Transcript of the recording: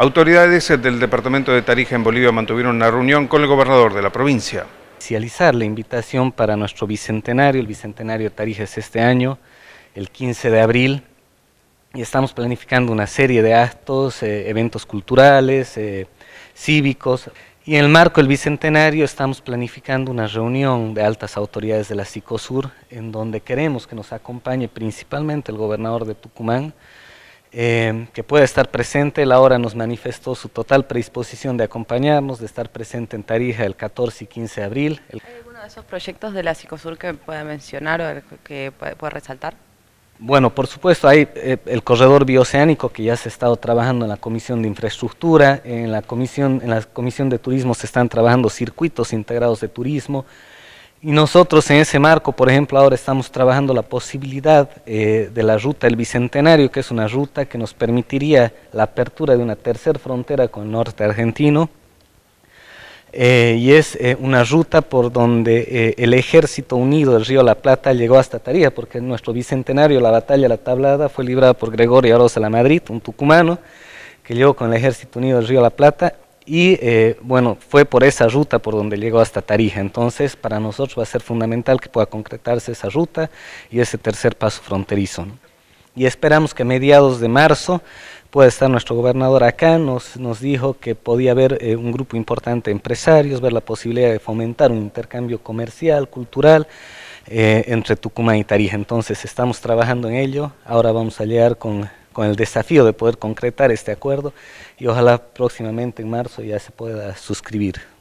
Autoridades del departamento de Tarija en Bolivia mantuvieron una reunión con el gobernador de la provincia. Inicializar la invitación para nuestro bicentenario, el bicentenario de Tarija es este año, el 15 de abril, y estamos planificando una serie de actos, eh, eventos culturales, eh, cívicos, y en el marco del Bicentenario estamos planificando una reunión de altas autoridades de la SICOSUR, en donde queremos que nos acompañe principalmente el gobernador de Tucumán, Em, que pueda estar presente. la hora nos manifestó su total predisposición de acompañarnos, de estar presente en Tarija el 14 y 15 de abril. ¿Hay alguno de esos proyectos de la Psicosur que pueda mencionar o que pueda resaltar? Bueno, por supuesto, hay eh, el corredor bioceánico que ya se ha estado trabajando en la Comisión de Infraestructura, en la comisión, en la comisión de Turismo se están trabajando circuitos integrados de turismo, y nosotros en ese marco, por ejemplo, ahora estamos trabajando la posibilidad eh, de la ruta del Bicentenario, que es una ruta que nos permitiría la apertura de una tercera frontera con el norte argentino. Eh, y es eh, una ruta por donde el ejército unido del río La Plata llegó hasta tarea, porque en nuestro Bicentenario, la batalla de la Tablada, fue librada por Gregorio Arosa la Madrid, un tucumano, que llegó con el ejército unido del río La Plata y eh, bueno, fue por esa ruta por donde llegó hasta Tarija. Entonces, para nosotros va a ser fundamental que pueda concretarse esa ruta y ese tercer paso fronterizo. Y esperamos que a mediados de marzo pueda estar nuestro gobernador acá, nos, nos dijo que podía haber eh, un grupo importante de empresarios, ver la posibilidad de fomentar un intercambio comercial, cultural, eh, entre Tucumán y Tarija. Entonces, estamos trabajando en ello, ahora vamos a llegar con con el desafío de poder concretar este acuerdo y ojalá próximamente en marzo ya se pueda suscribir.